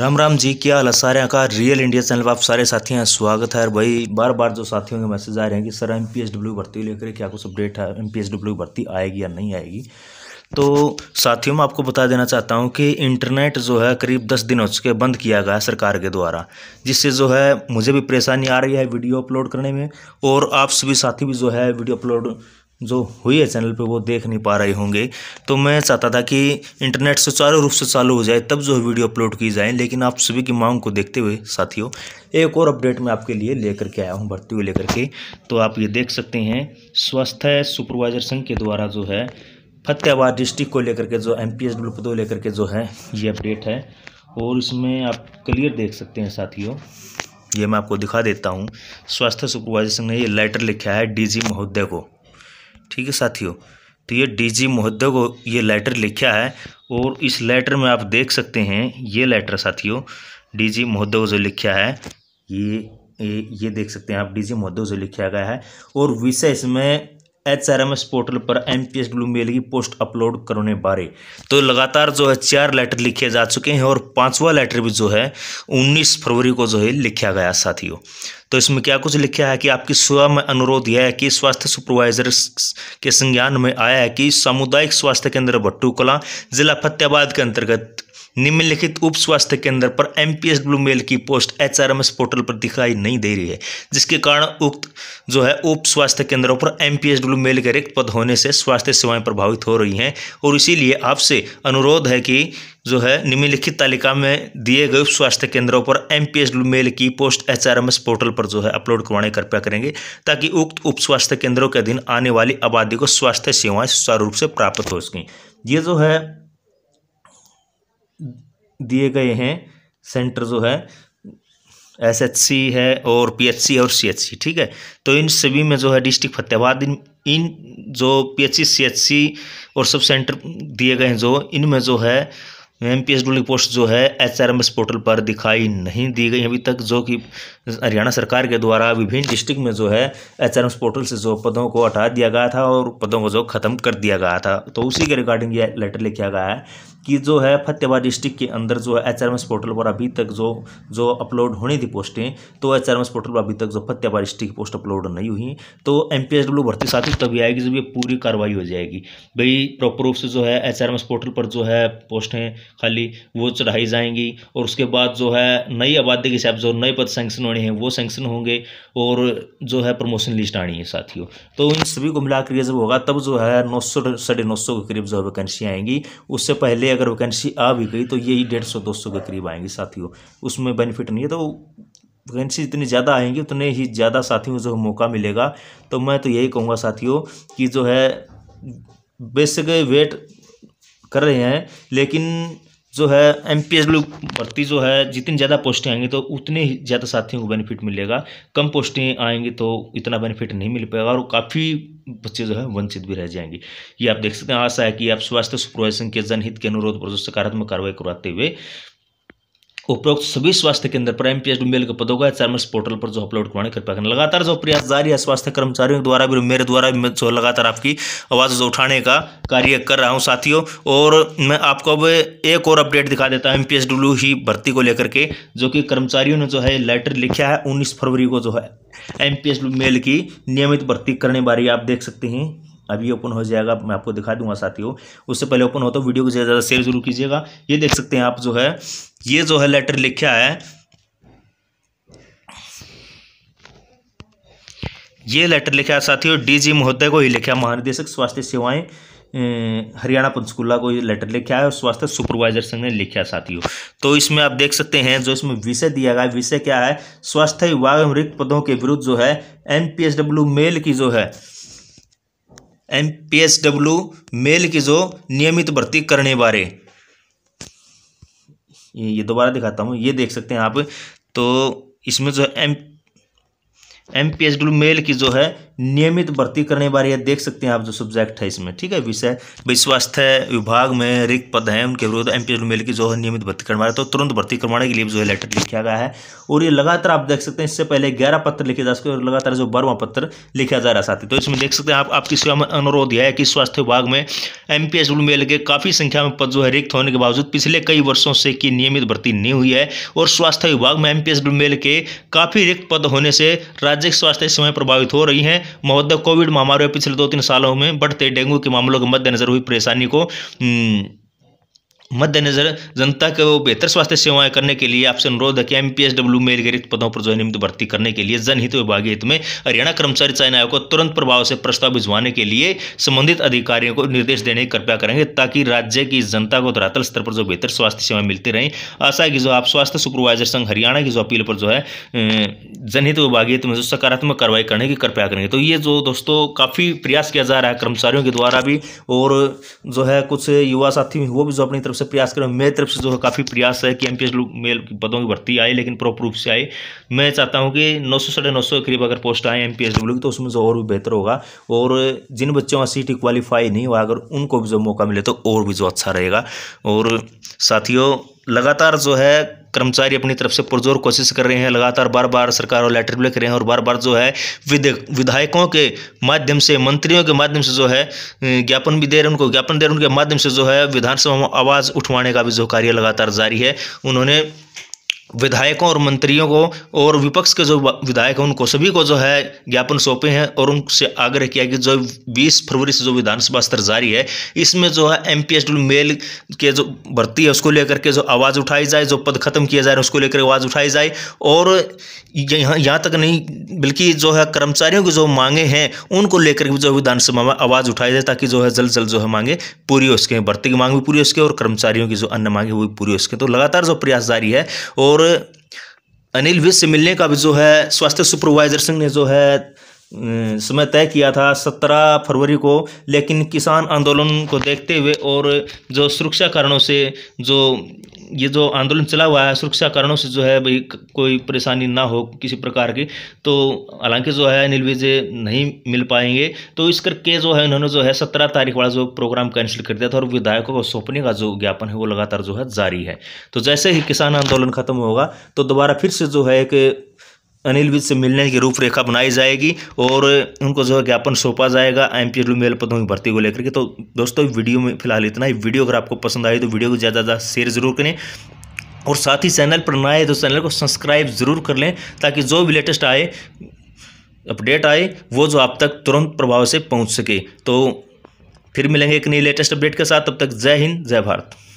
राम राम जी क्या हाल सारे का रियल इंडिया चैनल पर आप सारे साथियों स्वागत है और भाई बार बार जो साथियों के मैसेज आ रहे हैं कि sir M P S W भर्ती लेकर क्या कुछ अपडेट है एम पी एस डब्ल्यू भर्ती आएगी या नहीं आएगी तो साथियों मैं आपको बता देना चाहता हूं कि इंटरनेट जो है करीब दस दिन हो चुके बंद किया गया सरकार के द्वारा जिससे जो है मुझे भी परेशानी आ रही है वीडियो अपलोड करने में और आप सभी साथी भी जो है वीडियो अपलोड जो हुई है चैनल पे वो देख नहीं पा रहे होंगे तो मैं चाहता था कि इंटरनेट सुचारू रूप से चालू हो जाए तब जो वीडियो अपलोड की जाए लेकिन आप सभी की मांग को देखते हुए साथियों एक और अपडेट मैं आपके लिए लेकर के आया हूँ भर्ती हुई लेकर के तो आप ये देख सकते हैं स्वास्थ्य सुपरवाइजर संघ के द्वारा जो है फतेहाबाद डिस्ट्रिक्ट को लेकर के जो एम पी एस डब्ल्यू पदों लेकर के जो है ये अपडेट है और इसमें आप क्लियर देख सकते हैं साथियों ये मैं आपको दिखा देता हूँ स्वास्थ्य सुपरवाइजर संघ ने ये लेटर लिखा है डीजी महोदय को ठीक है साथियों तो ये डीजी मुहद्दा को ये लेटर लिखा है और इस लेटर में आप देख सकते हैं ये लेटर साथियों डीजी मुहद्दा को जो लिखा है ये ये देख सकते हैं आप डीजी को जो लिखा गया है और विषय इसमें H R M S portal पर M P S W male की पोस्ट अपलोड करने बारे तो लगातार जो है चार लेटर लिखे जा चुके हैं और पांचवा लेटर भी जो है 19 फरवरी को जो है लिखा गया साथियों तो इसमें क्या कुछ लिखा है कि आपकी सेवा में अनुरोध यह है कि स्वास्थ्य सुपरवाइजर के संज्ञान में आया है कि सामुदायिक स्वास्थ्य केंद्र भट्टूकला जिला फतेहाबाद के अंतर्गत निम्नलिखित उप स्वास्थ्य केंद्र पर M P S W male की post H R M S portal पर दिखाई नहीं दे रही है जिसके कारण उक्त जो है उप स्वास्थ्य केंद्रों पर M P S W male के रिक्त पद होने से स्वास्थ्य सेवाएं प्रभावित हो रही हैं और इसीलिए आपसे अनुरोध है कि जो है निम्नलिखित तालिका में दिए गए उप स्वास्थ्य केंद्रों पर एम पी एस मेल की post H R M S portal पर जो है अपलोड करवाने कृपया करेंगे ताकि उक्त उप स्वास्थ्य केंद्रों के अधीन आने वाली आबादी को स्वास्थ्य सेवाएं सुचारू रूप से प्राप्त हो सकें ये जो है दिए गए हैं सेंटर जो है एस एच सी है और पी एच सी और सी एच सी ठीक है तो इन सभी में जो है डिस्ट्रिक्ट फतेहाबाद इन इन जो P H C C H C और सब सेंटर दिए गए हैं जो इनमें जो है M P S W post जो है H R M S portal पर दिखाई नहीं दी गई अभी तक जो कि हरियाणा सरकार के द्वारा विभिन्न डिस्ट्रिक्ट में जो है H R M S portal से जो पदों को हटा दिया गया था और पदों को जो ख़त्म कर दिया गया था तो उसी के रिगार्डिंग ये लेटर लिखा गया है कि जो है फतेहाबाद डिस्ट्रिक्ट के अंदर जो है H R M S portal पर अभी तक जो जो अपलोड होनी थी पोस्टें तो H R M S portal पर अभी तक जो फतेहाबाद डिस्ट्रिक्ट की पोस्ट अपलोड नहीं हुई तो एम पी एस डब्ल्यू भर्ती ही तभी आएगी जब ये पूरी कार्रवाई हो जाएगी भाई प्रॉपर रूप से जो है H R M S portal पर जो है पोस्टें खाली वो चढ़ाई जाएंगी और उसके बाद जो है नई आबादी के हिसाब से नए पद सेंक्शन होने हैं वो सेंक्शन होंगे और जो है प्रमोशन लिस्ट आनी है साथियों तो इन सभी को मिलाकर ये जब होगा तब जो है नौ सौ साढ़े नौ सौ के करीब जो है वैकेंसी आएंगी उससे पहले अगर वैकेंसी आ भी गई तो यही डेढ़ सौ दो सौ के करीब आएंगी साथियों उसमें बेनिफिट नहीं है तो वैकेंसी जितनी ज़्यादा आएंगी उतने ही ज़्यादा साथियों को जो मौका मिलेगा तो मैं तो यही कहूँगा साथियों कि जो है बेसिक वेट कर रहे हैं लेकिन जो है एम पी एस डब्ल्यू भर्ती जो है जितनी ज़्यादा पोस्टें आएंगी तो उतने ही ज़्यादा साथियों को बेनिफिट मिलेगा कम पोस्टें आएंगी तो इतना बेनिफिट नहीं मिल पाएगा और काफ़ी बच्चे जो है वंचित भी रह जाएंगे ये आप देख सकते हैं आशा है कि आप स्वास्थ्य सुप्रोवेशन के जनहित के अनुरोध पर जो सकारात्मक कार्रवाई करवाते हुए उपरोक्त सभी स्वास्थ्य केंद्र पर एम मेल के पदों का एच पोर्टल पर जो अपलोड करवाने कृपया करना लगातार जो प्रयास जारी है स्वास्थ्य कर्मचारियों के द्वारा भी मेरे द्वारा भी जो लगातार आपकी आवाज़ जो उठाने का कार्य कर रहा हूँ साथियों और मैं आपको अब एक और अपडेट दिखा देता हूँ एम ही भर्ती को लेकर के जो कि कर्मचारियों ने जो है लेटर लिखा है उन्नीस फरवरी को जो है एम मेल की नियमित भर्ती करने बारे आप देख सकते हैं अभी ओपन हो जाएगा मैं आपको दिखा दूंगा साथियों उससे पहले ओपन हो तो वीडियो को ज़्यादा शेयर जरूर कीजिएगा ये देख सकते हैं आप जो है ये जो है लेटर लिखा है ये लेटर लिखा है साथियों जी महोदय को ही लिखा महानिदेशक स्वास्थ्य सेवाएं हरियाणा पंचकूला को लेटर लिखा है और स्वास्थ्य सुपरवाइजर संघ ने लिखा है साथियों तो इसमें आप देख सकते हैं जो इसमें विषय दिया गया है विषय क्या है स्वास्थ्य विभाग रिक्त पदों के विरुद्ध जो है एम मेल की जो है M P S W male की जो नियमित भर्ती करने बारे ये दोबारा दिखाता हूँ ये देख सकते हैं आप तो इसमें जो है M M P S W male की जो है नियमित भर्ती करने बारे है देख सकते हैं आप जो सब्जेक्ट है इसमें ठीक है विषय स्वास्थ्य विभाग में रिक्त पद हैं उनके विरोध एम पी मेल की जो है नियमित भर्ती करवाना तो तुरंत भर्ती करवाने के लिए जो है लेटर लिखा गया है और ये लगातार आप देख सकते हैं इससे पहले ग्यारह पत्र लिखे जा सकते हैं और लगातार जो बारहवां पत्र लिखा जा रहा साथी तो इसमें देख सकते हैं आप आपकी सेवा में अनुरोध यह है कि स्वास्थ्य विभाग में एम पी मेल के काफ़ी संख्या में पद जो है रिक्त होने के बावजूद पिछले कई वर्षों से की नियमित भर्ती नहीं हुई है और स्वास्थ्य विभाग में एम पी मेल के काफ़ी रिक्त पद होने से राज्य स्वास्थ्य सेवाएं प्रभावित हो रही हैं मवदा कोविड महामारी में पिछले दो तीन सालों में बढ़ते डेंगू के मामलों के मद्देनजर हुई परेशानी को हम्म, मद्देनजर जनता को बेहतर स्वास्थ्य सेवाएं करने के लिए आपसे अनुरोध है कि एम पी एस डब्ल्यू रिक्त पदों पर जो नियमित भर्ती करने के लिए जनहित विभागीय हित में हरियाणा कर्मचारी चयन आयोग को तुरंत प्रभाव से प्रस्ताव भिजवाने के लिए संबंधित अधिकारियों को निर्देश देने की कृपया करेंगे ताकि राज्य की जनता को धरातल स्तर पर जो बेहतर स्वास्थ्य सेवाएं मिलती रहें आशा है कि जो आप स्वास्थ्य सुपरवाइजर संघ हरियाणा की जो अपील पर जो है जनहित विभागीय हित में जो सकारात्मक कार्रवाई करने की कृपया करेंगे तो ये जो दोस्तों काफ़ी प्रयास किया जा रहा है कर्मचारियों के द्वारा भी और जो है कुछ युवा साथी वो भी जो अपनी तरफ से प्रयास हूँ मेरी तरफ से जो है काफ़ी प्रयास है कि एम पी एस मेल पदों की भर्ती आए लेकिन प्रॉपर रूप से आए मैं चाहता हूँ कि नौ सौ साढ़े नौ सौ के करीब अगर पोस्ट आए एम पी एस डब्ल्यू की तो उसमें जो और भी बेहतर होगा और जिन बच्चों का सीटी क्वालिफाई नहीं हुआ अगर उनको भी जो मौका मिले तो और भी जो अच्छा रहेगा और साथियों लगातार जो है कर्मचारी अपनी तरफ से पुरजोर कोशिश कर रहे हैं लगातार बार बार सरकार और लेटर लिख रहे हैं और बार बार जो है विधायकों के माध्यम से मंत्रियों के माध्यम से जो है ज्ञापन भी दे रहे हैं उनको ज्ञापन दे रहे हैं उनके माध्यम से जो है विधानसभा में आवाज़ उठवाने का भी जो कार्य लगातार जारी है उन्होंने विधायकों और मंत्रियों को और विपक्ष के जो विधायक हैं उनको सभी को जो है ज्ञापन सौंपे हैं और उनसे आग्रह किया कि जो 20 फरवरी से जो विधानसभा स्तर जारी है इसमें जो है एम पी मेल के जो भर्ती है उसको लेकर के जो आवाज़ उठाई जाए जो पद खत्म किया जा रहा है उसको लेकर आवाज़ उठाई जाए और यहाँ यहाँ तक नहीं बल्कि जो है कर्मचारियों की जो मांगे हैं उनको लेकर जो विधानसभा में आवाज़ उठाई जाए ताकि जो है जल्द जल्द जो है मांगे पूरी हो सके भर्ती की मांग भी पूरी हो सके और कर्मचारियों की जो अन्य मांगे वो भी पूरी हो सके तो लगातार जो प्रयास जारी है और और अनिल विज से मिलने का भी जो है स्वास्थ्य सुपरवाइजर सिंह ने जो है अं, समय तय किया था सत्रह फरवरी को लेकिन किसान आंदोलन को देखते हुए और जो सुरक्षा कारणों से जो ये जो आंदोलन चला हुआ है सुरक्षा कारणों से जो है भाई कोई परेशानी ना हो किसी प्रकार की तो हालांकि जो है अनिल विजय नहीं मिल पाएंगे तो इस करके जो है उन्होंने जो है सत्रह तारीख वाला जो प्रोग्राम कैंसिल कर दिया था और विधायकों को सौंपने का जो ज्ञापन है वो लगातार जो है जारी है तो जैसे ही किसान आंदोलन खत्म होगा तो दोबारा फिर से जो है एक अनिल विज से मिलने की रूपरेखा बनाई जाएगी और उनको जो है ज्ञापन सौंपा जाएगा एम पी मेल पदों की भर्ती को लेकर के तो दोस्तों वीडियो में फिलहाल इतना ही वीडियो अगर आपको पसंद आई तो वीडियो को ज़्यादा ज़्यादा शेयर जरूर करें और साथ ही चैनल पर नए तो चैनल को सब्सक्राइब जरूर कर लें ताकि जो भी लेटेस्ट आए अपडेट आए वो जो आप तक तुरंत प्रभाव से पहुँच सके तो फिर मिलेंगे एक नई लेटेस्ट अपडेट के साथ तब तक जय हिंद जय भारत